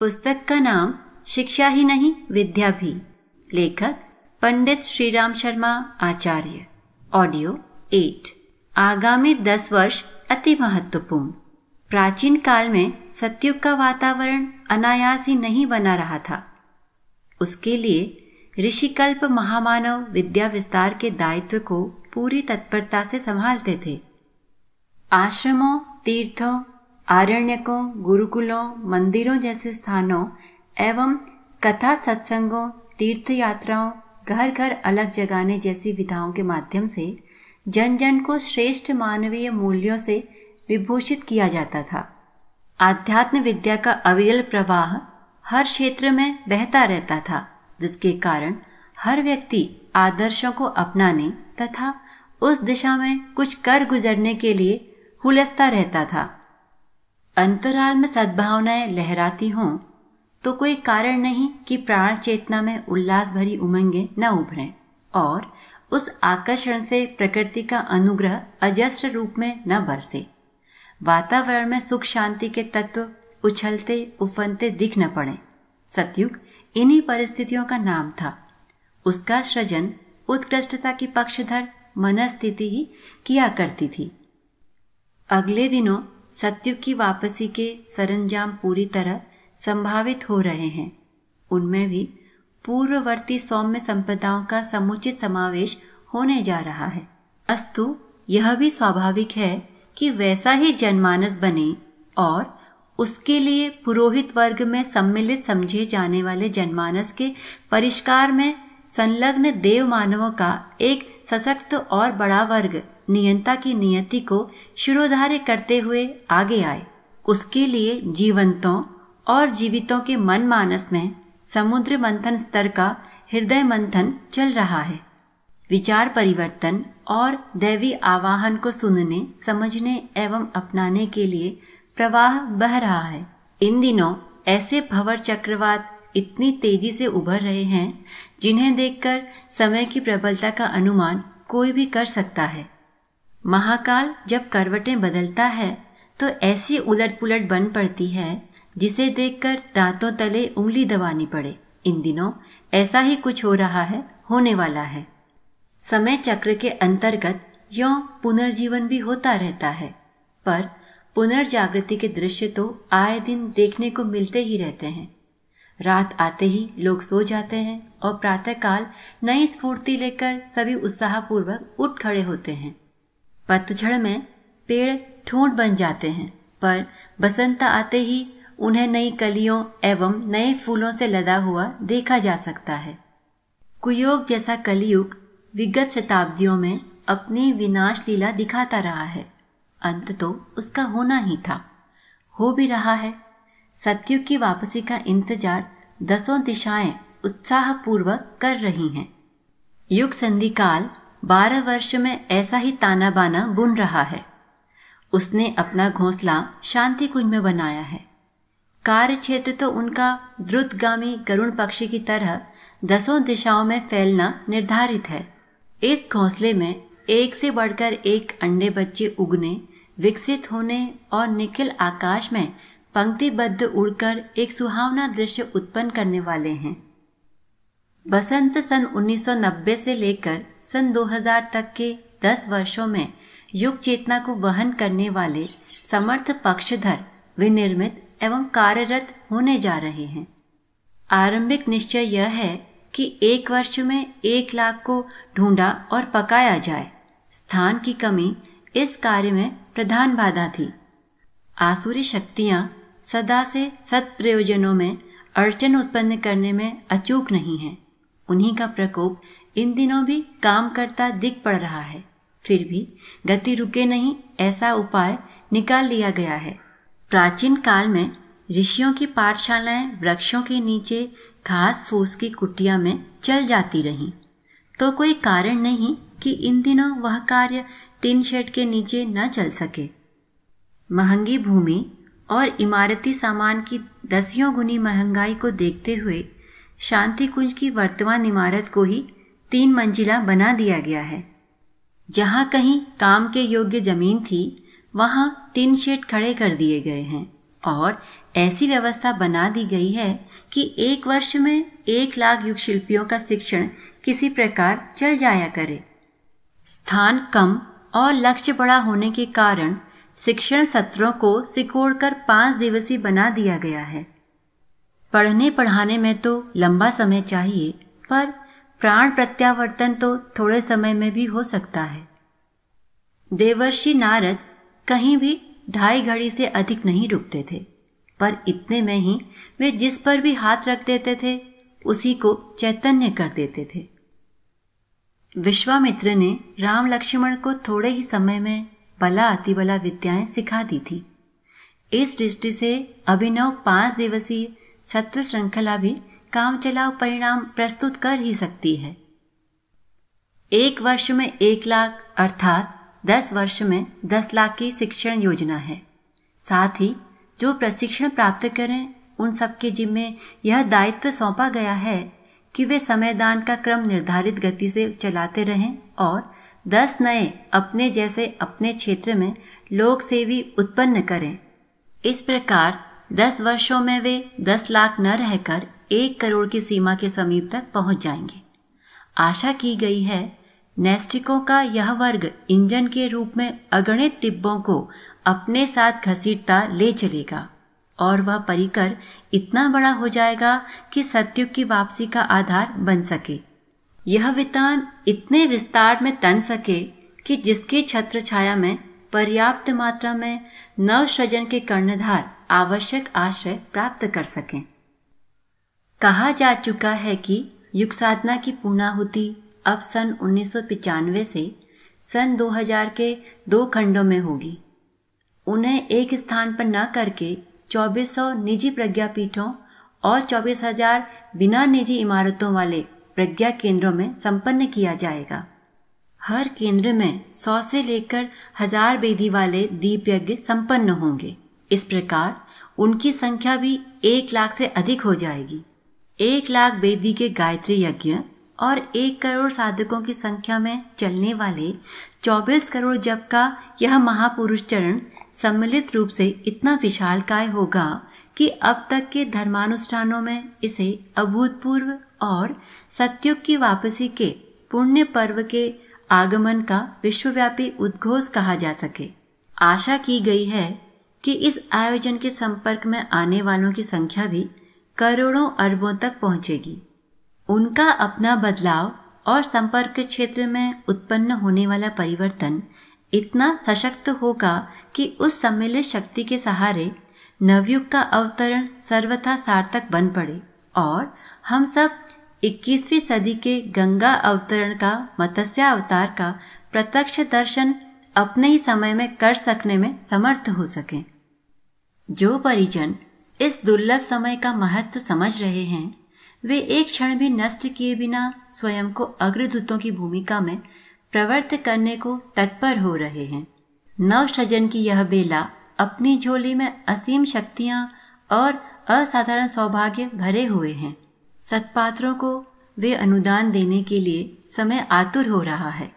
पुस्तक का नाम शिक्षा ही नहीं विद्या भी लेखक पंडित श्रीराम शर्मा आचार्य ऑडियो एट आगामी दस वर्ष अति महत्वपूर्ण प्राचीन काल में सत्युग का वातावरण अनायास ही नहीं बना रहा था उसके लिए ऋषिकल्प महामानव विद्या विस्तार के दायित्व को पूरी तत्परता से संभालते थे आश्रमों तीर्थों आरण्यकों गुरुकुलों मंदिरों जैसे स्थानों एवं कथा सत्संगों तीर्थ यात्राओं घर घर अलग जगाने जैसी विधाओं के माध्यम से जन जन को श्रेष्ठ मानवीय मूल्यों से विभूषित किया जाता था आध्यात्म विद्या का अविरल प्रवाह हर क्षेत्र में बहता रहता था जिसके कारण हर व्यक्ति आदर्शों को अपनाने तथा उस दिशा में कुछ कर गुजरने के लिए हुलसता रहता था अंतराल में सद्भावनाएं लहराती हों तो कोई कारण नहीं कि प्राण चेतना में उल्लास भरी उमंगें न उभरें और उस आकर्षण से प्रकृति का अनुग्रह अजस्त्र रूप में न बरसे वातावरण में सुख शांति के तत्व उछलते उफनते दिख न पड़े सतयुग इन्हीं परिस्थितियों का नाम था उसका सृजन उत्कृष्टता की पक्षधर मनस्थिति ही किया करती थी अगले दिनों सत्युग की वापसी के सरंजाम पूरी तरह संभावित हो रहे हैं उनमें भी पूर्ववर्ती सौम्य संपदाओं का समुचित समावेश होने जा रहा है अस्तु यह भी स्वाभाविक है कि वैसा ही जनमानस बने और उसके लिए पुरोहित वर्ग में सम्मिलित समझे जाने वाले जनमानस के परिष्कार में संलग्न देव मानवों का एक सशक्त और बड़ा वर्ग नियंता की नियति को शिरोधार्य करते हुए आगे आए उसके लिए जीवंतों और जीवितों के मन मानस में समुद्र मंथन स्तर का हृदय मंथन चल रहा है विचार परिवर्तन और दैवी आवाहन को सुनने समझने एवं अपनाने के लिए प्रवाह बह रहा है इन दिनों ऐसे भवर चक्रवात इतनी तेजी से उभर रहे हैं जिन्हें देखकर समय की प्रबलता का अनुमान कोई भी कर सकता है महाकाल जब करवटें बदलता है तो ऐसी उलट पुलट बन पड़ती है जिसे देखकर दांतों तले उंगली दबानी पड़े इन दिनों ऐसा ही कुछ हो रहा है होने वाला है समय चक्र के अंतर्गत यो पुनर्जीवन भी होता रहता है पर पुनर्जागृति के दृश्य तो आए दिन देखने को मिलते ही रहते हैं रात आते ही लोग सो जाते हैं और प्रातःकाल नई स्फूर्ति लेकर सभी उत्साहपूर्वक उठ खड़े होते हैं पतझड़ में पेड़ ठूंठ बन जाते हैं पर बसंत आते ही उन्हें नई कलियों एवं नए फूलों से लदा हुआ देखा जा सकता है कुयोग जैसा कलयुग विगत शताब्दियों में अपनी विनाश लीला दिखाता रहा है अंत तो उसका होना ही था हो भी रहा है सत्युग की वापसी का इंतजार दसों दिशाएं उत्साहपूर्वक कर रही हैं युग संधि काल बारह वर्ष में ऐसा ही ताना बाना बुन रहा है उसने अपना घोंसला शांति कुंज में बनाया है कार्य क्षेत्र तो उनका द्रुतगामी करुण पक्षी की तरह दसों दिशाओं में फैलना निर्धारित है इस घोंसले में एक से बढ़कर एक अंडे बच्चे उगने विकसित होने और निखिल आकाश में पंक्तिबद्ध उड़कर एक सुहावना दृश्य उत्पन्न करने वाले हैं बसंत सन 1990 से लेकर सन 2000 तक के 10 वर्षों में युग चेतना को वहन करने वाले समर्थ पक्षधर विनिर्मित एवं कार्यरत होने जा रहे हैं आरंभिक निश्चय यह है कि एक वर्ष में एक लाख को ढूंढा और पकाया जाए स्थान की कमी इस कार्य में प्रधान बाधा थी आसुरी शक्तियां सदा से सत प्रयोजनों में अड़चन उत्पन्न करने में अचूक नहीं है उन्हीं का प्रकोप इन दिनों भी काम करता दिख पड़ रहा है फिर भी गति रुके नहीं ऐसा उपाय निकाल लिया गया है प्राचीन काल में ऋषियों की पाठशालाएं वृक्षों के नीचे घास फूस की कुटिया में चल जाती रहीं तो कोई कारण नहीं कि इन दिनों वह कार्य टिन शेड के नीचे न चल सके महंगी भूमि और इमारती सामान की दसियों गुनी महंगाई को देखते हुए शांति कुंज की वर्तमान इमारत को ही तीन मंजिला बना दिया गया है जहां कहीं काम के योग्य जमीन थी वहां तीन शेड खड़े कर दिए गए हैं और ऐसी व्यवस्था बना दी गई है कि एक वर्ष में एक लाख युग शिल्पियों का शिक्षण किसी प्रकार चल जाया करे स्थान कम और लक्ष्य बड़ा होने के कारण शिक्षण सत्रों को सिकोड़ कर पांच दिवसीय बना दिया गया है पढ़ने पढ़ाने में तो लंबा समय चाहिए पर प्राण प्रत्यावर्तन तो थोड़े समय में भी हो सकता है देवर्षि नारद कहीं भी ढाई घड़ी से अधिक नहीं रुकते थे पर इतने में ही वे जिस पर भी हाथ रख देते थे उसी को चैतन्य कर देते थे विश्वामित्र ने राम लक्ष्मण को थोड़े ही समय में बला अतिबला विद्याएं सिखा दी थी इस दृष्टि से अभिनव पांच दिवसीय सत्र श्रृंखला भी काम चलाओ परिणाम प्रस्तुत कर ही सकती है एक वर्ष में एक लाख अर्थात दस वर्ष में दस लाख की शिक्षण योजना है साथ ही जो प्रशिक्षण प्राप्त करें उन सबके जिम्मे यह दायित्व सौंपा गया है कि वे समयदान का क्रम निर्धारित गति से चलाते रहें और दस नए अपने जैसे अपने क्षेत्र में लोक सेवी उत्पन्न करें इस प्रकार दस वर्षों में वे दस लाख न रहकर एक करोड़ की सीमा के समीप तक पहुंच जाएंगे आशा की गई है नेस्टिकों का यह वर्ग इंजन के रूप में अगणित डिब्बों को अपने साथ घसीटता ले चलेगा और वह परिकर इतना बड़ा हो जाएगा कि सत्युग की वापसी का आधार बन सके यह वितान इतने विस्तार में तन सके कि जिसकी छत्र छाया में पर्याप्त मात्रा में नवसृजन के कर्णधार आवश्यक आश्रय प्राप्त कर सकें कहा जा चुका है कि युग साधना की पूर्णाहुति अब सन उन्नीस से सन 2000 के दो खंडों में होगी उन्हें एक स्थान पर न करके 2400 निजी प्रज्ञापीठों और 24,000 बिना निजी इमारतों वाले प्रज्ञा केंद्रों में संपन्न किया जाएगा हर केंद्र में सौ से लेकर हजार बेदी वाले दीप यज्ञ संपन्न होंगे इस प्रकार उनकी संख्या भी एक लाख से अधिक हो जाएगी एक लाख बेदी के गायत्री यज्ञ और एक करोड़ साधकों की संख्या में चलने वाले चौबीस करोड़ जप का यह महापुरुष चरण सम्मिलित रूप से इतना विशाल काय होगा कि अब तक के धर्मानुष्ठानों में इसे अभूतपूर्व और सत्युग की वापसी के पुण्य पर्व के आगमन का विश्वव्यापी उद्घोष कहा जा सके आशा की गई है कि इस आयोजन के संपर्क में आने वालों की संख्या भी करोड़ों अरबों तक पहुंचेगी उनका अपना बदलाव और संपर्क क्षेत्र में उत्पन्न होने वाला परिवर्तन इतना सशक्त होगा कि उस सम्मिलित शक्ति के सहारे नवयुग का अवतरण सर्वथा सार्थक बन पड़े और हम सब 21वीं सदी के गंगा अवतरण का मत्स्य अवतार का प्रत्यक्ष दर्शन अपने ही समय में कर सकने में समर्थ हो सके जो परिजन इस दुर्लभ समय का महत्व समझ रहे हैं वे एक क्षण भी नष्ट किए बिना स्वयं को अग्रदूतों की भूमिका में प्रवर्त करने को तत्पर हो रहे हैं नवसृजन की यह बेला अपनी झोली में असीम शक्तियां और असाधारण सौभाग्य भरे हुए हैं सत्पात्रों को वे अनुदान देने के लिए समय आतुर हो रहा है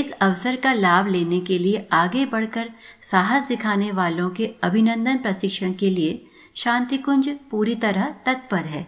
इस अवसर का लाभ लेने के लिए आगे बढ़कर साहस दिखाने वालों के अभिनंदन प्रशिक्षण के लिए शांति कुंज पूरी तरह तत्पर है